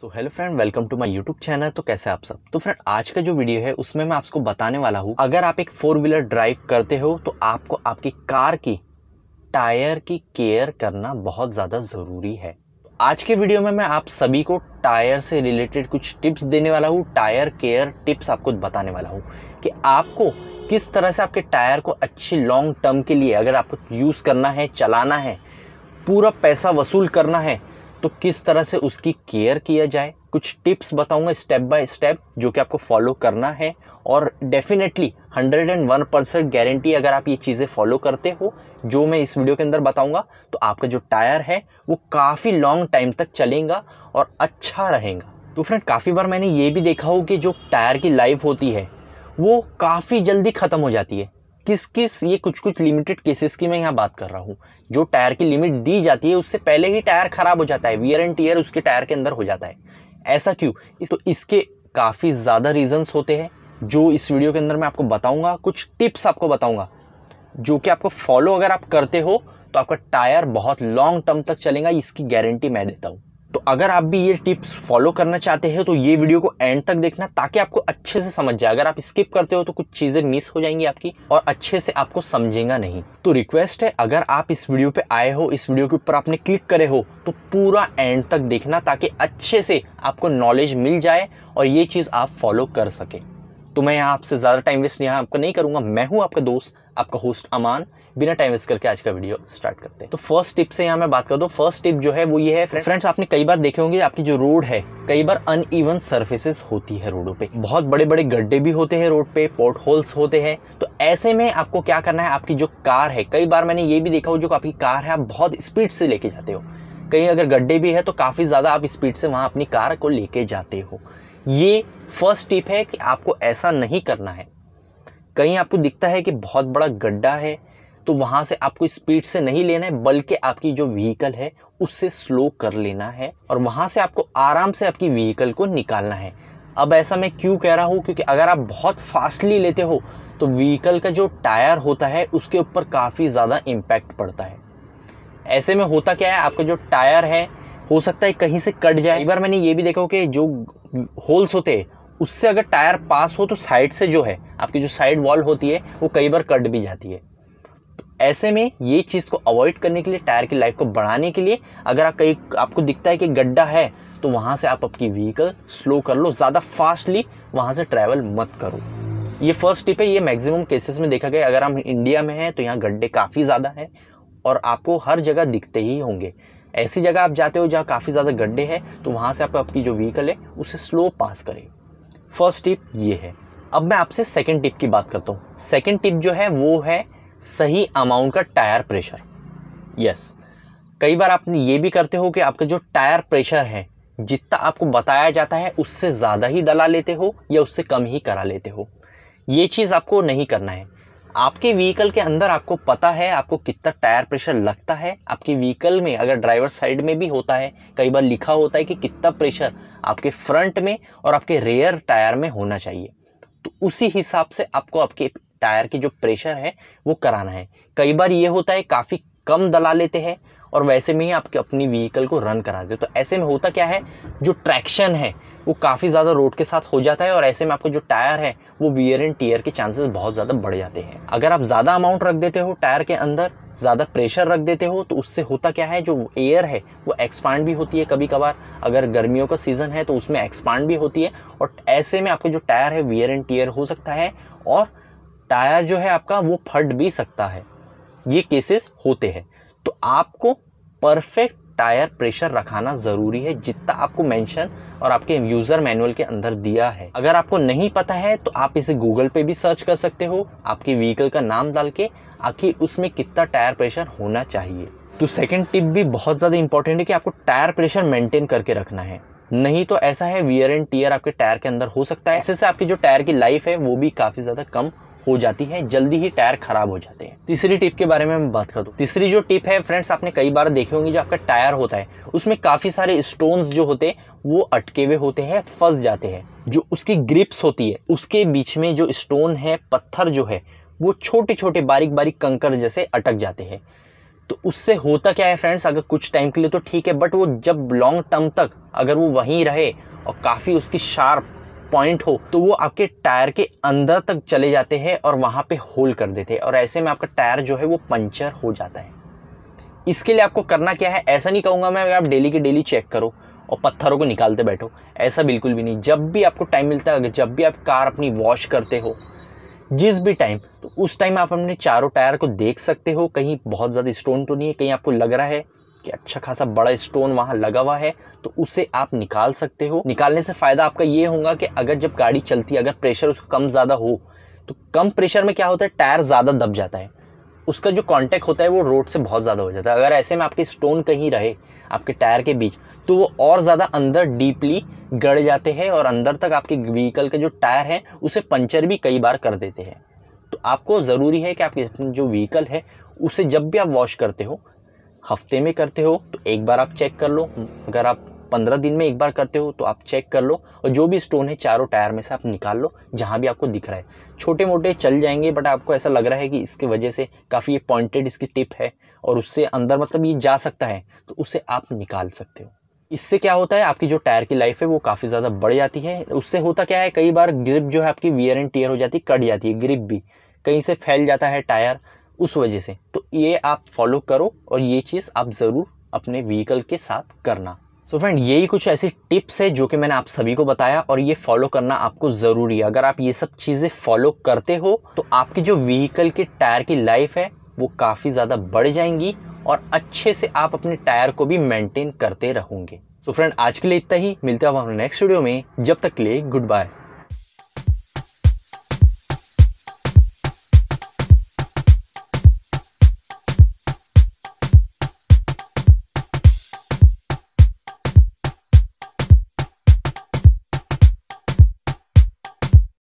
so hello friend welcome to my YouTube channel तो कैसे आप सब तो फ्रेंड आज का जो वीडियो है उसमें मैं आपको बताने वाला हूँ अगर आप एक फोर व्हीलर ड्राइव करते हो तो आपको आपकी कार की टायर की केयर करना बहुत ज़्यादा ज़रूरी है आज के वीडियो में मैं आप सभी को टायर से रिलेटेड कुछ टिप्स देने वाला हूँ टायर केयर टिप्स आपको बताने वाला हूँ कि आपको किस तरह से आपके टायर को अच्छी लॉन्ग टर्म के लिए अगर आपको यूज़ करना है चलाना है पूरा पैसा वसूल करना है तो किस तरह से उसकी केयर किया जाए कुछ टिप्स बताऊंगा स्टेप बाय स्टेप जो कि आपको फॉलो करना है और डेफिनेटली 101 परसेंट गारंटी अगर आप ये चीज़ें फॉलो करते हो जो मैं इस वीडियो के अंदर बताऊंगा तो आपका जो टायर है वो काफ़ी लॉन्ग टाइम तक चलेगा और अच्छा रहेगा तो फ्रेंड काफ़ी बार मैंने ये भी देखा हो कि जो टायर की लाइफ होती है वो काफ़ी जल्दी ख़त्म हो जाती है किस किस ये कुछ कुछ लिमिटेड केसेस की मैं यहाँ बात कर रहा हूँ जो टायर की लिमिट दी जाती है उससे पहले ही टायर ख़राब हो जाता है वियर एंड टीयर उसके टायर के अंदर हो जाता है ऐसा क्यों तो इसके काफ़ी ज़्यादा रीजंस होते हैं जो इस वीडियो के अंदर मैं आपको बताऊँगा कुछ टिप्स आपको बताऊँगा जो कि आपको फॉलो अगर आप करते हो तो आपका टायर बहुत लॉन्ग टर्म तक चलेगा इसकी गारंटी मैं देता हूँ तो अगर आप भी ये टिप्स फॉलो करना चाहते हैं तो ये वीडियो को एंड तक देखना ताकि आपको अच्छे से समझ जाए अगर आप स्किप करते हो तो कुछ चीज़ें मिस हो जाएंगी आपकी और अच्छे से आपको समझेगा नहीं तो रिक्वेस्ट है अगर आप इस वीडियो पे आए हो इस वीडियो के ऊपर आपने क्लिक करे हो तो पूरा एंड तक देखना ताकि अच्छे से आपको नॉलेज मिल जाए और ये चीज़ आप फॉलो कर सकें तो मैं यहाँ आपसे ज़्यादा टाइम वेस्ट यहाँ आपका नहीं करूँगा मैं हूँ आपका दोस्त आपका होस्ट अमान बिना टाइम वेस्ट करके आज का वीडियो स्टार्ट करते हैं तो फर्स्ट टिप से यहाँ मैं बात कर दूँ फर्स्ट टिप जो है वो ये है फ्रेंड्स आपने कई बार देखे होंगे आपकी जो रोड है कई बार अनइवन सर्फेसेस होती है रोडों पे बहुत बड़े बड़े गड्ढे भी होते हैं रोड पे पोर्ट होल्स होते हैं तो ऐसे में आपको क्या करना है आपकी जो कार है कई बार मैंने ये भी देखा हो जो आपकी कार है आप बहुत स्पीड से लेके जाते हो कहीं अगर गड्ढे भी है तो काफ़ी ज़्यादा आप स्पीड से वहाँ अपनी कार को लेके जाते हो ये फर्स्ट टिप है कि आपको ऐसा नहीं करना है कहीं आपको दिखता है कि बहुत बड़ा गड्ढा है तो वहाँ से आपको स्पीड से नहीं लेना है बल्कि आपकी जो व्हीकल है उससे स्लो कर लेना है और वहाँ से आपको आराम से आपकी व्हीकल को निकालना है अब ऐसा मैं क्यों कह रहा हूँ क्योंकि अगर आप बहुत फास्टली लेते हो तो व्हीकल का जो टायर होता है उसके ऊपर काफ़ी ज़्यादा इम्पैक्ट पड़ता है ऐसे में होता क्या है आपका जो टायर है हो सकता है कहीं से कट जाए एक बार मैंने ये भी देखा हो कि जो होल्स होते उससे अगर टायर पास हो तो साइड से जो है आपकी जो साइड वॉल होती है वो कई बार कट भी जाती है तो ऐसे में ये चीज़ को अवॉइड करने के लिए टायर की लाइफ को बढ़ाने के लिए अगर आप कहीं आपको दिखता है कि गड्ढा है तो वहाँ से आप अपनी व्हीकल स्लो कर लो ज़्यादा फास्टली वहाँ से ट्रैवल मत करो ये फर्स्ट टिप है ये मैक्सिमम केसेस में देखा गया अगर हम इंडिया में हैं तो यहाँ गड्ढे काफ़ी ज़्यादा हैं और आपको हर जगह दिखते ही होंगे ऐसी जगह आप जाते हो जहाँ काफ़ी ज़्यादा गड्ढे हैं तो वहाँ से आप अपनी जो व्हीकल है उसे स्लो पास करें फर्स्ट टिप ये है अब मैं आपसे सेकेंड टिप की बात करता हूँ सेकेंड टिप जो है वो है सही अमाउंट का टायर प्रेशर यस कई बार आप ये भी करते हो कि आपका जो टायर प्रेशर है जितना आपको बताया जाता है उससे ज़्यादा ही दला लेते हो या उससे कम ही करा लेते हो ये चीज़ आपको नहीं करना है आपके व्हीकल के अंदर आपको पता है आपको कितना टायर प्रेशर लगता है आपके व्हीकल में अगर ड्राइवर साइड में भी होता है कई बार लिखा होता है कि कितना प्रेशर आपके फ्रंट में और आपके रेयर टायर में होना चाहिए तो उसी हिसाब से आपको आपके टायर के जो प्रेशर है वो कराना है कई बार ये होता है काफ़ी कम दला लेते हैं और वैसे में ही आपके अपनी व्हीकल को रन करा दे तो ऐसे में होता क्या है जो ट्रैक्शन है वो काफ़ी ज़्यादा रोड के साथ हो जाता है और ऐसे में आपका जो टायर है वो वियर एंड टीयर के चांसेस बहुत ज़्यादा बढ़ जाते हैं अगर आप ज़्यादा अमाउंट रख देते हो टायर के अंदर ज़्यादा प्रेशर रख देते हो तो उससे होता क्या है जो एयर है वो एक्सपांड भी होती है कभी कभार अगर गर्मियों का सीज़न है तो उसमें एक्सपांड भी होती है और ऐसे में आपका जो टायर है वियर एंड टीयर हो सकता है और टायर जो है आपका वो फट भी सकता है ये केसेस होते हैं तो आपको परफेक्ट टायर प्रेशर रखाना ज़रूरी है जितना आपको मेंशन और आपके यूज़र मैनुअल के अंदर दिया है अगर आपको नहीं पता है तो आप इसे गूगल पे भी सर्च कर सकते हो आपके व्हीकल का नाम डाल के आखिर उसमें कितना टायर प्रेशर होना चाहिए तो सेकेंड टिप भी बहुत ज़्यादा इंपॉर्टेंट है कि आपको टायर प्रेशर मेंटेन करके रखना है नहीं तो ऐसा है वियर एंड टीयर आपके टायर के अंदर हो सकता है ऐसे से आपकी जो टायर की लाइफ है वो भी काफ़ी ज़्यादा कम हो जाती है जल्दी ही टायर खराब हो जाते हैं तीसरी टिप के बारे में मैं बात कर तीसरी जो टिप है फ्रेंड्स आपने कई बार देखे होंगे जो आपका टायर होता है उसमें काफ़ी सारे स्टोन जो होते हैं वो अटके हुए होते हैं फंस जाते हैं जो उसकी ग्रिप्स होती है उसके बीच में जो स्टोन है पत्थर जो है वो छोटे छोटे बारीक बारीक कंकर जैसे अटक जाते हैं तो उससे होता क्या है फ्रेंड्स अगर कुछ टाइम के लिए तो ठीक है बट वो जब लॉन्ग टर्म तक अगर वो वहीं रहे और काफ़ी उसकी शार्प पॉइंट हो तो वो आपके टायर के अंदर तक चले जाते हैं और वहाँ पे होल कर देते हैं और ऐसे में आपका टायर जो है वो पंचर हो जाता है इसके लिए आपको करना क्या है ऐसा नहीं कहूँगा मैं आप डेली के डेली चेक करो और पत्थरों को निकालते बैठो ऐसा बिल्कुल भी नहीं जब भी आपको टाइम मिलता है जब भी आप कार अपनी वॉश करते हो जिस भी टाइम तो उस टाइम आप अपने चारों टायर को देख सकते हो कहीं बहुत ज़्यादा स्टोन तो नहीं है कहीं आपको लग रहा है कि अच्छा खासा बड़ा स्टोन वहाँ लगा हुआ है तो उसे आप निकाल सकते हो निकालने से फ़ायदा आपका ये होगा कि अगर जब गाड़ी चलती है अगर प्रेशर उसको कम ज़्यादा हो तो कम प्रेशर में क्या होता है टायर ज़्यादा दब जाता है उसका जो कांटेक्ट होता है वो रोड से बहुत ज़्यादा हो जाता है अगर ऐसे में आपके स्टोन कहीं रहे आपके टायर के बीच तो वो और ज़्यादा अंदर डीपली गड़ जाते हैं और अंदर तक आपके व्हीकल के जो टायर हैं उसे पंचर भी कई बार कर देते हैं तो आपको ज़रूरी है कि आपके जो व्हीकल है उसे जब भी आप वॉश करते हो हफ्ते में करते हो तो एक बार आप चेक कर लो अगर आप पंद्रह दिन में एक बार करते हो तो आप चेक कर लो और जो भी स्टोन है चारों टायर में से आप निकाल लो जहाँ भी आपको दिख रहा है छोटे मोटे चल जाएंगे बट आपको ऐसा लग रहा है कि इसकी वजह से काफ़ी ये पॉइंटेड इसकी टिप है और उससे अंदर मतलब ये जा सकता है तो उसे आप निकाल सकते हो इससे क्या होता है आपकी जो टायर की लाइफ है वो काफ़ी ज़्यादा बढ़ जाती है उससे होता क्या है कई बार ग्रिप जो है आपकी वियर एंड टीयर हो जाती है कट जाती है ग्रिप भी कहीं से फैल जाता है टायर उस वजह से तो ये आप फॉलो करो और ये चीज़ आप ज़रूर अपने व्हीकल के साथ करना सो so फ्रेंड यही कुछ ऐसी टिप्स है जो कि मैंने आप सभी को बताया और ये फॉलो करना आपको ज़रूरी है अगर आप ये सब चीज़ें फॉलो करते हो तो आपके जो व्हीकल के टायर की लाइफ है वो काफ़ी ज़्यादा बढ़ जाएंगी और अच्छे से आप अपने टायर को भी मेंटेन करते रहोगे सो फ्रेंड आज के लिए इतना ही मिलते हैं हम नेक्स्ट वीडियो में जब तक लिए गुड बाय